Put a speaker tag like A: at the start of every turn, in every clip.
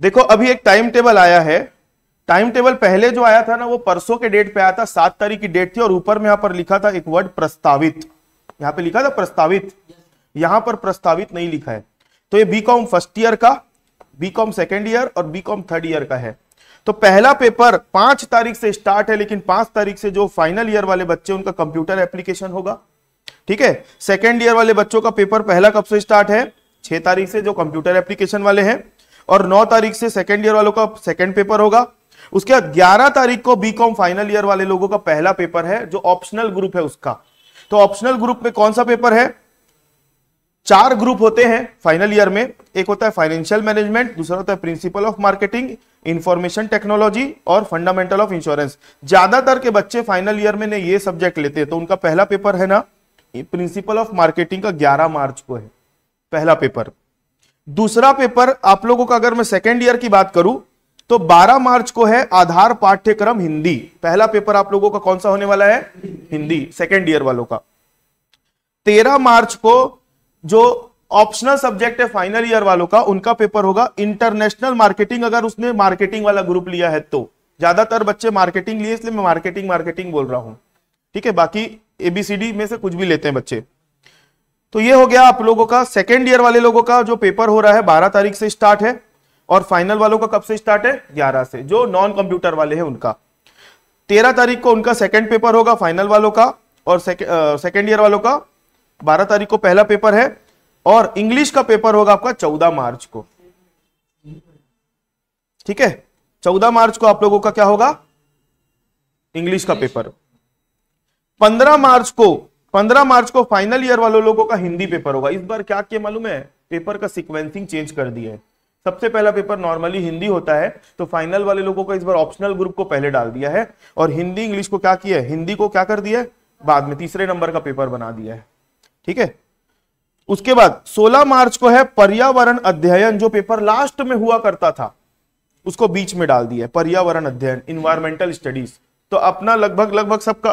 A: देखो अभी एक टाइम टेबल आया है टाइम टेबल पहले जो आया था ना वो परसों के डेट पे आया था सात तारीख की डेट थी और ऊपर में यहां पर लिखा था एक वर्ड प्रस्तावित यहां पे लिखा था प्रस्तावित यहां पर प्रस्तावित नहीं लिखा है तो ये बीकॉम फर्स्ट ईयर का बीकॉम सेकेंड ईयर और बीकॉम थर्ड ईयर का है तो पहला पेपर पांच तारीख से स्टार्ट है लेकिन पांच तारीख से जो फाइनल ईयर वाले बच्चे उनका कंप्यूटर एप्लीकेशन होगा ठीक है सेकेंड ईयर वाले बच्चों का पेपर पहला कब से स्टार्ट है छह तारीख से जो कंप्यूटर एप्लीकेशन वाले हैं और 9 तारीख से सेकेंड ईयर वालों का सेकेंड पेपर होगा उसके बाद 11 तारीख को बी कॉम फाइनल ईयर वाले लोगों का पहला पेपर है जो ऑप्शनल ग्रुप है उसका तो ऑप्शनल ग्रुप में कौन सा पेपर है चार ग्रुप होते हैं फाइनल ईयर में एक होता है फाइनेंशियल मैनेजमेंट दूसरा होता है principle of marketing information technology और फंडामेंटल ऑफ इंश्योरेंस ज्यादातर के बच्चे फाइनल ईयर में ने ये सब्जेक्ट लेते हैं तो उनका पहला पेपर है ना प्रिंसिपल ऑफ मार्केटिंग का 11 मार्च को है पहला पेपर दूसरा पेपर आप लोगों का अगर मैं सेकेंड ईयर की बात करूं तो 12 मार्च को है आधार पाठ्यक्रम हिंदी पहला पेपर आप लोगों का कौन सा होने वाला है हिंदी सेकेंड ईयर वालों का 13 मार्च को जो ऑप्शनल सब्जेक्ट है फाइनल ईयर वालों का उनका पेपर होगा इंटरनेशनल मार्केटिंग अगर उसने मार्केटिंग वाला ग्रुप लिया है तो ज्यादातर बच्चे मार्केटिंग लिए इसलिए मैं मार्केटिंग मार्केटिंग बोल रहा हूं ठीक है बाकी एबीसीडी में से कुछ भी लेते हैं बच्चे तो ये हो गया आप लोगों का सेकेंड ईयर वाले लोगों का जो पेपर हो रहा है बारह तारीख से स्टार्ट है और फाइनल वालों का कब से स्टार्ट है ग्यारह से जो नॉन कंप्यूटर वाले हैं उनका तेरह तारीख को उनका सेकेंड पेपर होगा फाइनल वालों का और सेकेंड ईयर वालों का बारह तारीख को पहला पेपर है और इंग्लिश का पेपर होगा आपका चौदह मार्च को ठीक है चौदह मार्च को आप लोगों का क्या होगा इंग्लिश का पेपर पंद्रह मार्च को पंद्रह मार्च को फाइनल ईयर वालों लोगों का हिंदी पेपर होगा इस बार क्या किया मालूम है पेपर का सिक्वेंसिंग चेंज कर दिया है सबसे पहला पेपर नॉर्मली हिंदी होता है तो फाइनल वाले लोगों का इस बार ऑप्शनल ग्रुप को पहले डाल दिया है और हिंदी इंग्लिश को क्या किया है हिंदी को क्या कर दिया है बाद में तीसरे नंबर का पेपर बना दिया है ठीक है उसके बाद 16 मार्च को है पर्यावरण अध्ययन जो पेपर लास्ट में हुआ करता था उसको बीच में डाल दिया है पर्यावरण अध्ययन इन्वायरमेंटल स्टडीज तो अपना लगभग लगभग सबका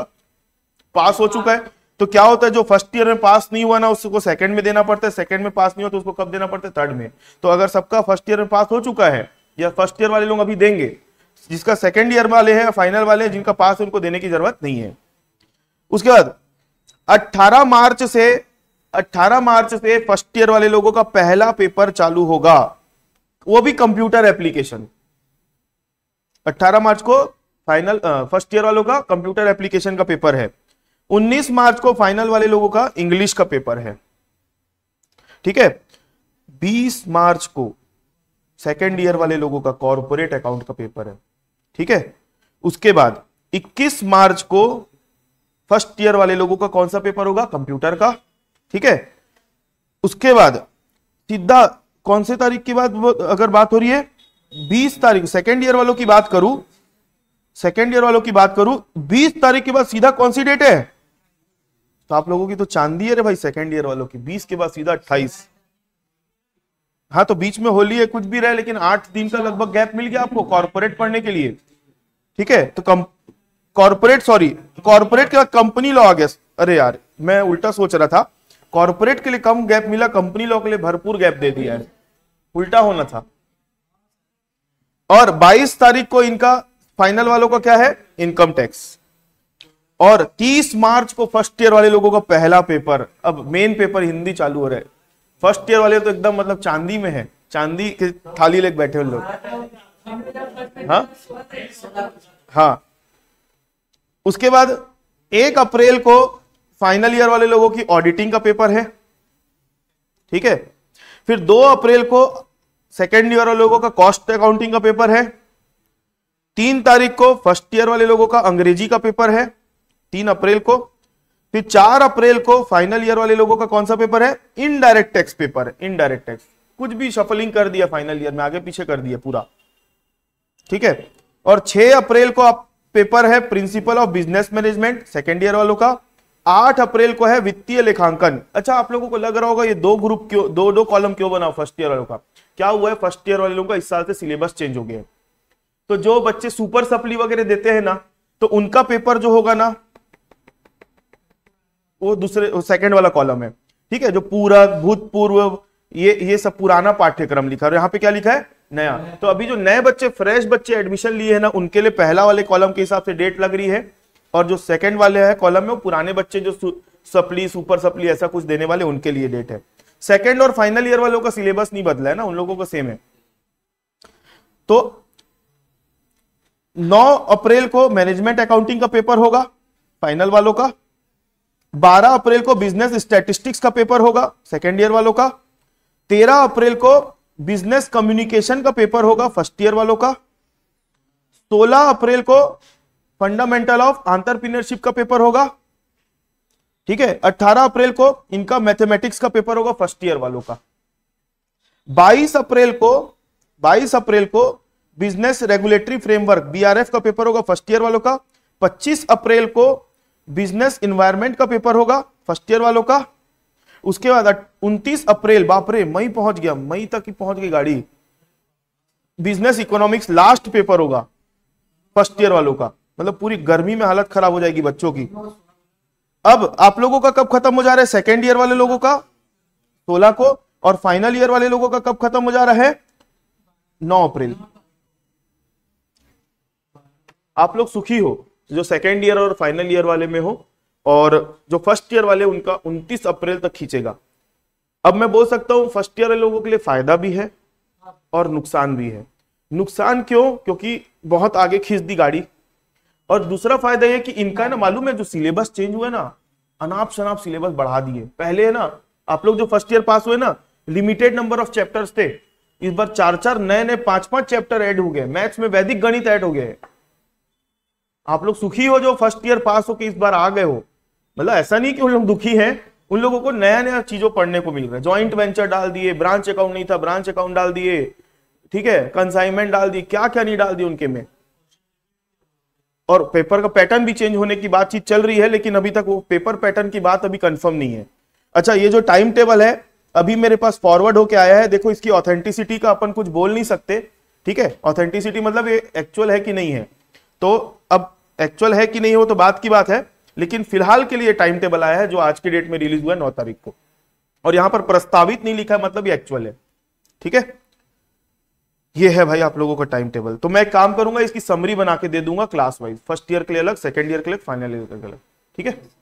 A: पास हो चुका है तो क्या होता है जो फर्स्ट ईयर में पास नहीं हुआ ना उसको सेकंड में देना पड़ता है सेकंड में पास नहीं हुआ तो उसको कब देना पड़ता है थर्ड में तो अगर सबका फर्स्ट ईयर में पास हो चुका है या फर्स्ट ईयर वाले लोग अभी देंगे जिसका सेकंड ईयर वाले हैं फाइनल वाले हैं जिनका पास है उनको देने की जरूरत नहीं है उसके बाद अट्ठारह मार्च से अट्ठारह मार्च से फर्स्ट ईयर वाले लोगों का पहला पेपर चालू होगा वो भी कंप्यूटर एप्लीकेशन 18 मार्च को फाइनल फर्स्ट ईयर वालों का कंप्यूटर एप्लीकेशन का पेपर है 19 मार्च को फाइनल वाले लोगों का इंग्लिश का पेपर है ठीक है 20 मार्च को सेकेंड ईयर वाले लोगों का कॉरपोरेट अकाउंट का पेपर है ठीक है उसके बाद 21 मार्च को फर्स्ट ईयर वाले लोगों का कौन सा पेपर होगा कंप्यूटर का ठीक है उसके बाद सीधा कौन से तारीख की बात अगर बात हो रही है बीस तारीख सेकेंड ईयर वालों की बात करूं सेकेंड ईयर वालों की बात करूं 20 तारीख के बाद सीधा कौन सी डेट है तो आप लोगों की तो चांदी है भाई सेकेंड ईयर वालों की बीस के बाद सीधा अट्ठाईस हाँ तो बीच में होली है कुछ भी रहे लेकिन आठ दिन का लगभग गैप मिल गया आपको कॉर्पोरेट पढ़ने के लिए ठीक है तो कम कॉर्पोरेट सॉरी कॉर्पोरेट के बाद कंपनी लॉ आ गया अरे यार मैं उल्टा सोच रहा था कॉर्पोरेट के लिए कम गैप मिला कंपनी लॉ के लिए भरपूर गैप दे दिया है उल्टा होना था और 22 तारीख को इनका फाइनल वालों का क्या है इनकम टैक्स और 30 मार्च को फर्स्ट ईयर वाले लोगों का पहला पेपर अब मेन पेपर हिंदी चालू हो रहा है फर्स्ट ईयर वाले तो एकदम मतलब चांदी में है चांदी के थाली लेके बैठे हुए लोग हाँ हाँ उसके बाद एक अप्रैल को फाइनल ईयर वाले लोगों की ऑडिटिंग का पेपर है ठीक है फिर दो अप्रैल को सेकेंड ईयर वाले लोगों का कॉस्ट अकाउंटिंग का पेपर है तीन तारीख को फर्स्ट ईयर वाले लोगों का अंग्रेजी का पेपर है तीन अप्रैल को फिर चार अप्रैल को फाइनल ईयर वाले लोगों का कौन सा पेपर है इनडायरेक्ट टैक्स पेपर है इनडायरेक्ट टैक्स कुछ भी शफलिंग कर दिया फाइनल ईयर में आगे पीछे कर दिया पूरा ठीक है और 6 अप्रैल को आप पेपर है principle of business management second year वालों का आठ अप्रैल को है वित्तीय लेखांकन अच्छा आप लोगों को लग रहा होगा ये दो ग्रुप क्यों दो दो कॉलम क्यों बना फर्स्ट ईयर वालों का क्या हुआ है फर्स्ट ईयर वाले लोगों का इस साल से सिलेबस चेंज हो गया तो जो बच्चे सुपर सप्ली वगैरह देते हैं ना तो उनका पेपर जो होगा ना वो दूसरे सेकंड वाला कॉलम है ठीक है जो पूरा भूतपूर्व ये ये सब पुराना पाठ्यक्रम लिखा है यहाँ पे क्या लिखा है नया तो अभी जो नए बच्चे फ्रेश बच्चे एडमिशन लिए हैं ना उनके लिए पहला वाले कॉलम के हिसाब से डेट लग रही है और जो सेकंड वाले है कॉलम में वो पुराने बच्चे जो सप्ली सुपर सप्ली ऐसा कुछ देने वाले उनके लिए डेट है सेकेंड और फाइनल ईयर वालों का सिलेबस नहीं बदला है ना उन लोगों का सेम है तो 9 अप्रैल को मैनेजमेंट अकाउंटिंग का पेपर होगा फाइनल वालों का 12 अप्रैल को बिजनेस स्टेटिस्टिक्स का पेपर होगा सेकेंड ईयर वालों का 13 अप्रैल को बिजनेस कम्युनिकेशन का पेपर होगा फर्स्ट ईयर वालों का 16 अप्रैल को फंडामेंटल ऑफ आंटरप्रीनरशिप का पेपर होगा ठीक है 18 अप्रैल को इनका मैथमेटिक्स का पेपर होगा फर्स्ट ईयर वालों का 22 अप्रैल को 22 अप्रैल को बिजनेस रेगुलेटरी फ्रेमवर्क बीआरएफ का पेपर होगा फर्स्ट ईयर वालों का 25 अप्रैल को बिजनेस इन्वायरमेंट का पेपर होगा फर्स्ट ईयर वालों का उसके बाद उनतीस अप्रैल बापरे मई पहुंच गया मई तक ही पहुंच गई गाड़ी बिजनेस इकोनॉमिक्स लास्ट पेपर होगा फर्स्ट ईयर वालों का मतलब पूरी गर्मी में हालत खराब हो जाएगी बच्चों की अब आप लोगों का कब खत्म हो जा रहा है सेकेंड ईयर वाले लोगों का सोलह को और फाइनल ईयर वाले लोगों का कब खत्म हो जा रहा है नौ अप्रैल आप लोग सुखी हो जो सेकेंड ईयर और फाइनल ईयर वाले में हो और जो फर्स्ट ईयर वाले उनका 29 अप्रैल तक खींचेगा अब मैं बोल सकता हूँ फर्स्ट ईयर वाले लोगों के लिए फायदा भी है और नुकसान भी है नुकसान क्यों क्योंकि बहुत आगे खींच दी गाड़ी और दूसरा फायदा यह कि इनका ना मालूम है जो सिलेबस चेंज हुआ ना अनाप शनाप सिलेबस बढ़ा दिए पहले है ना आप लोग जो फर्स्ट ईयर पास हुए ना लिमिटेड नंबर ऑफ चैप्टर्स थे इस बार चार चार नए नए पांच पांच चैप्टर ऐड हो गए मैथ्स में वैदिक गणित ऐड हो गए आप लोग सुखी हो जो फर्स्ट ईयर पास हो के इस बार आ गए हो मतलब ऐसा नहीं कि उन लोग दुखी हैं उन लोगों को नया नया चीजों पढ़ने को मिल रहा है ज्वाइंट वेंचर डाल दिए ब्रांच अकाउंट नहीं था ब्रांच अकाउंट डाल दिए ठीक है कंसाइनमेंट डाल दी क्या क्या नहीं डाल दी उनके में और पेपर का पैटर्न भी चेंज होने की बातचीत चल रही है लेकिन अभी तक वो पेपर पैटर्न की बात अभी कंफर्म नहीं है अच्छा ये जो टाइम टेबल है अभी मेरे पास फॉरवर्ड होके आया है देखो इसकी ऑथेंटिसिटी का अपन कुछ बोल नहीं सकते ठीक है ऑथेंटिसिटी मतलब ये एक्चुअल है कि नहीं है तो अब एक्चुअल है कि नहीं हो तो बात की बात है लेकिन फिलहाल के लिए टाइम टेबल आया है जो आज के डेट में रिलीज हुआ है नौ तारीख को और यहां पर प्रस्तावित नहीं लिखा मतलब ये एक्चुअल है ठीक है ये है भाई आप लोगों का टाइम टेबल तो मैं काम करूंगा इसकी समरी बना के दे दूंगा क्लास वाइज फर्स्ट ईयर के लिए अलग सेकेंड ईयर के लिए फाइनल ईयर के लिए अलग ठीक है